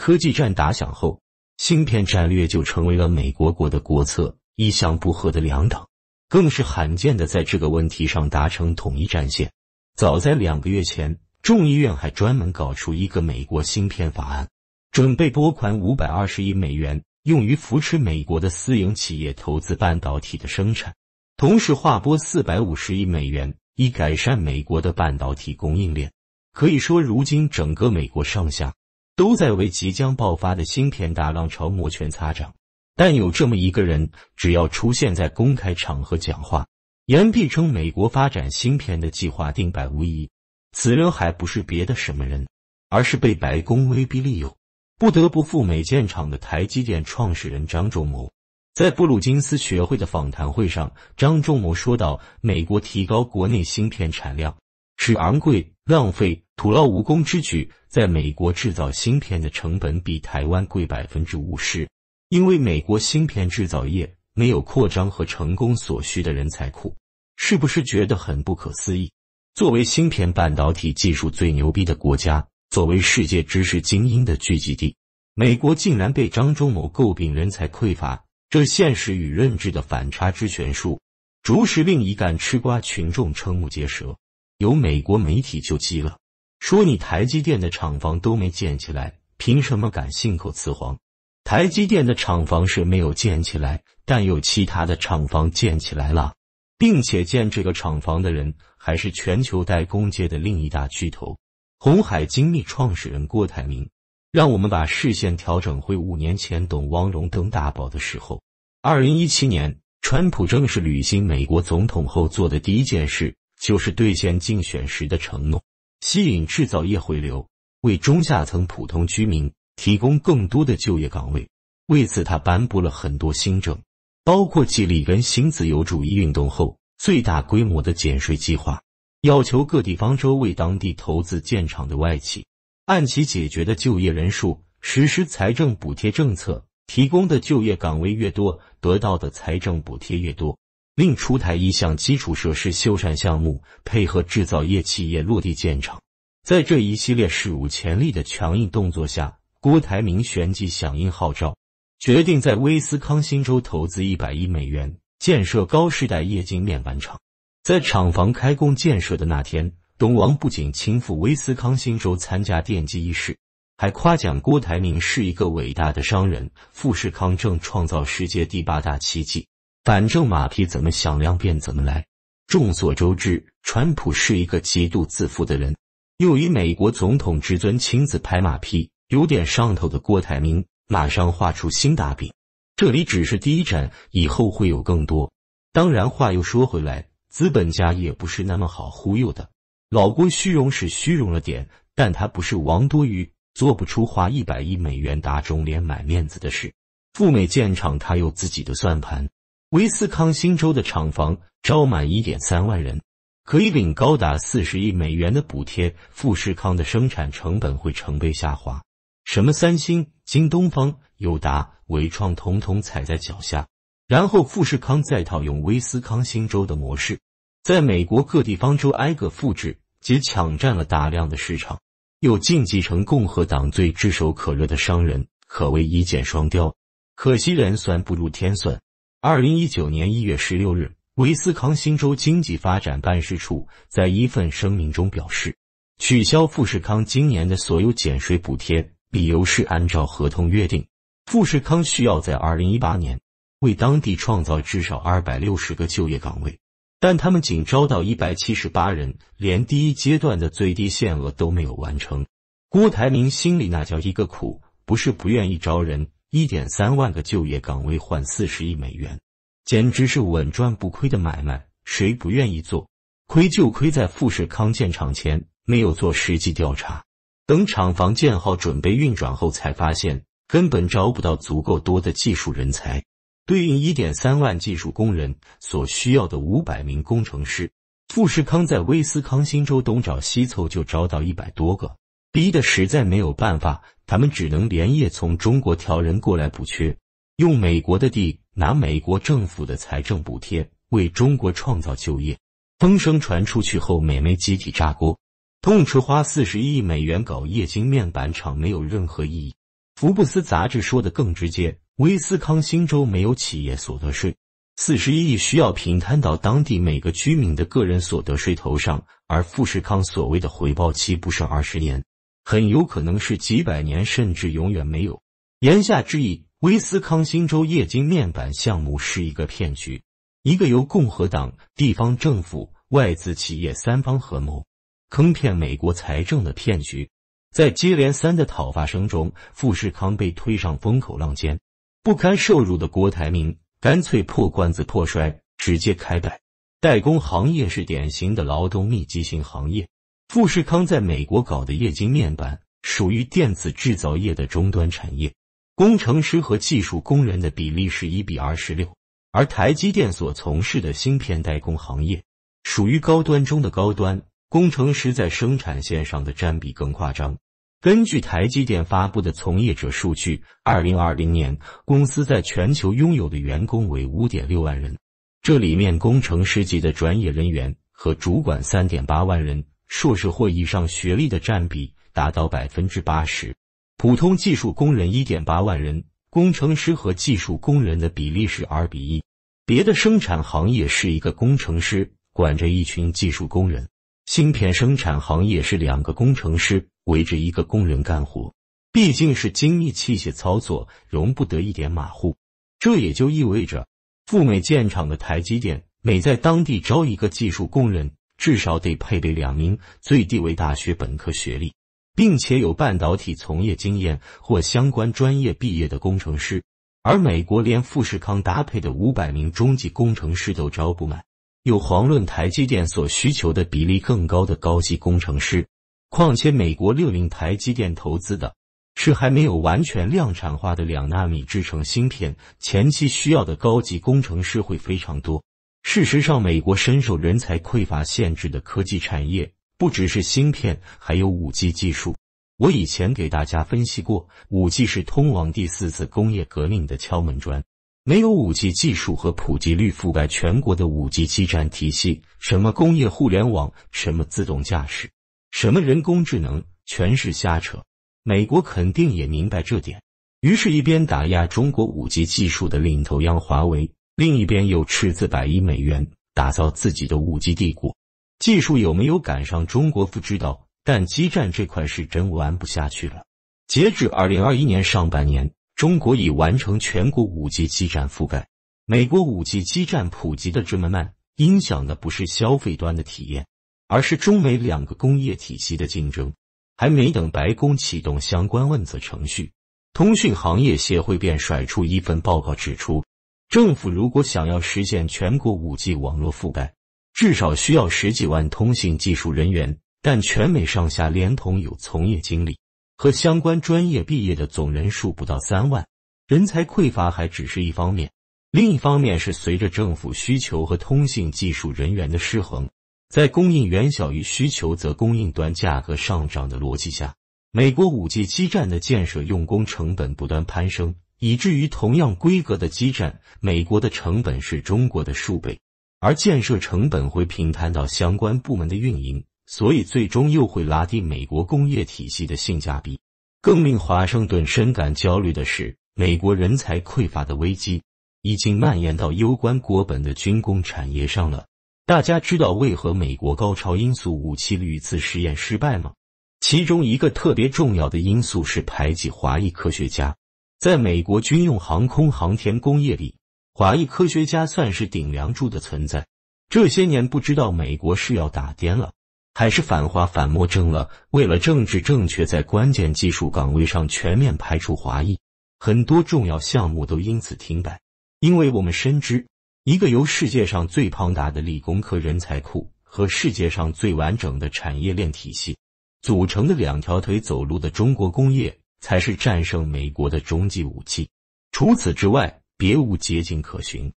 科技战打响后，芯片战略就成为了美国国的国策。意向不合的两党，更是罕见的在这个问题上达成统一战线。早在两个月前，众议院还专门搞出一个美国芯片法案，准备拨款五百二十亿美元，用于扶持美国的私营企业投资半导体的生产，同时划拨四百五十亿美元，以改善美国的半导体供应链。可以说，如今整个美国上下。都在为即将爆发的芯片大浪潮摩拳擦掌，但有这么一个人，只要出现在公开场合讲话，言必称美国发展芯片的计划定百无疑。此人还不是别的什么人，而是被白宫威逼利诱，不得不赴美建厂的台积电创始人张忠谋。在布鲁金斯学会的访谈会上，张忠谋说道：“美国提高国内芯片产量是昂贵浪费。”徒劳无功之举，在美国制造芯片的成本比台湾贵百分之五十，因为美国芯片制造业没有扩张和成功所需的人才库。是不是觉得很不可思议？作为芯片半导体技术最牛逼的国家，作为世界知识精英的聚集地，美国竟然被张忠谋诟病人才匮乏，这现实与认知的反差之悬殊，着实令一干吃瓜群众瞠目结舌。有美国媒体就急了。说你台积电的厂房都没建起来，凭什么敢信口雌黄？台积电的厂房是没有建起来，但有其他的厂房建起来了，并且建这个厂房的人还是全球代工界的另一大巨头——红海精密创始人郭台铭。让我们把视线调整回五年前，董汪荣登大宝的时候。二零一七年，川普正式履新美国总统后做的第一件事，就是兑现竞选时的承诺。吸引制造业回流，为中下层普通居民提供更多的就业岗位。为此，他颁布了很多新政，包括继立根新自由主义运动后最大规模的减税计划，要求各地方州为当地投资建厂的外企，按其解决的就业人数实施财政补贴政策，提供的就业岗位越多，得到的财政补贴越多。另出台一项基础设施修缮项目，配合制造业企业落地建厂。在这一系列史无前例的强硬动作下，郭台铭旋即响应号召，决定在威斯康星州投资一百亿美元建设高世代液晶面板厂。在厂房开工建设的那天，董王不仅亲赴威斯康星州参加奠基仪式，还夸奖郭台铭是一个伟大的商人，富士康正创造世界第八大奇迹。反正马屁怎么响亮便怎么来。众所周知，川普是一个极度自负的人，又以美国总统之尊亲自拍马屁，有点上头的郭台铭马上画出新大饼。这里只是第一站，以后会有更多。当然，话又说回来，资本家也不是那么好忽悠的。老郭虚荣是虚荣了点，但他不是王多鱼，做不出花一百亿美元打肿脸买面子的事。赴美建厂，他有自己的算盘。威斯康星州的厂房招满一点三万人，可以领高达四十亿美元的补贴。富士康的生产成本会成倍下滑。什么三星、京东方、友达、伟创，统统踩在脚下。然后富士康再套用威斯康星州的模式，在美国各地方州挨个复制，且抢占了大量的市场，又晋级成共和党最炙手可热的商人，可谓一箭双雕。可惜人算不如天算。二零一九年一月十六日，威斯康星州经济发展办事处在一份声明中表示，取消富士康今年的所有减税补贴，理由是按照合同约定，富士康需要在二零一八年为当地创造至少二百六十个就业岗位，但他们仅招到一百七十八人，连第一阶段的最低限额都没有完成。郭台铭心里那叫一个苦，不是不愿意招人。一点三万个就业岗位换四十亿美元，简直是稳赚不亏的买卖，谁不愿意做？亏就亏在富士康建厂前没有做实际调查，等厂房建好准备运转后才发现，根本招不到足够多的技术人才。对应一点三万技术工人所需要的五百名工程师，富士康在威斯康星州东找西凑就招到一百多个。逼得实在没有办法，他们只能连夜从中国调人过来补缺，用美国的地，拿美国政府的财政补贴，为中国创造就业。风声传出去后，美媒集体炸锅，痛斥花四十亿美元搞液晶面板厂没有任何意义。福布斯杂志说的更直接：威斯康星州没有企业所得税，四十亿需要平摊到当地每个居民的个人所得税头上，而富士康所谓的回报期不剩二十年。很有可能是几百年甚至永远没有。言下之意，威斯康星州液晶面板项目是一个骗局，一个由共和党地方政府外资企业三方合谋，坑骗美国财政的骗局。在接连三的讨伐声中，富士康被推上风口浪尖，不堪受辱的郭台铭干脆破罐子破摔，直接开摆。代工行业是典型的劳动密集型行业。富士康在美国搞的液晶面板属于电子制造业的终端产业，工程师和技术工人的比例是一比二十六。而台积电所从事的芯片代工行业属于高端中的高端，工程师在生产线上的占比更夸张。根据台积电发布的从业者数据，二零二零年公司在全球拥有的员工为五点六万人，这里面工程师级的专业人员和主管三点八万人。硕士或以上学历的占比达到百分之八十，普通技术工人一点八万人，工程师和技术工人的比例是二比一。别的生产行业是一个工程师管着一群技术工人，芯片生产行业是两个工程师围着一个工人干活。毕竟是精密器械操作，容不得一点马虎。这也就意味着，赴美建厂的台积电每在当地招一个技术工人。至少得配备两名最低为大学本科学历，并且有半导体从业经验或相关专业毕业的工程师。而美国连富士康搭配的五百名中级工程师都招不满，又遑论台积电所需求的比例更高的高级工程师。况且，美国六零台积电投资的是还没有完全量产化的两纳米制程芯片，前期需要的高级工程师会非常多。事实上，美国深受人才匮乏限制的科技产业，不只是芯片，还有五 G 技术。我以前给大家分析过，五 G 是通往第四次工业革命的敲门砖。没有五 G 技术和普及率覆盖全国的五 G 基站体系，什么工业互联网、什么自动驾驶、什么人工智能，全是瞎扯。美国肯定也明白这点，于是一边打压中国五 G 技术的领头羊华为。另一边又斥资百亿美元打造自己的五 G 帝国，技术有没有赶上中国不知道，但基站这块是真玩不下去了。截至2021年上半年，中国已完成全国五 G 基站覆盖，美国五 G 基站普及的这么慢，影响的不是消费端的体验，而是中美两个工业体系的竞争。还没等白宫启动相关问责程序，通讯行业协会便甩出一份报告，指出。政府如果想要实现全国五 G 网络覆盖，至少需要十几万通信技术人员。但全美上下连同有从业经历和相关专业毕业的总人数不到三万，人才匮乏还只是一方面。另一方面是随着政府需求和通信技术人员的失衡，在供应远小于需求，则供应端价格上涨的逻辑下，美国五 G 基站的建设用工成本不断攀升。以至于同样规格的基站，美国的成本是中国的数倍，而建设成本会平摊到相关部门的运营，所以最终又会拉低美国工业体系的性价比。更令华盛顿深感焦虑的是，美国人才匮乏的危机已经蔓延到攸关国本的军工产业上了。大家知道为何美国高超音速武器屡次试验失败吗？其中一个特别重要的因素是排挤华裔科学家。在美国军用航空航天工业里，华裔科学家算是顶梁柱的存在。这些年，不知道美国是要打颠了，还是反华反莫正了，为了政治正确，在关键技术岗位上全面排除华裔，很多重要项目都因此停摆。因为我们深知，一个由世界上最庞大的理工科人才库和世界上最完整的产业链体系组成的两条腿走路的中国工业。才是战胜美国的终极武器，除此之外，别无捷径可循。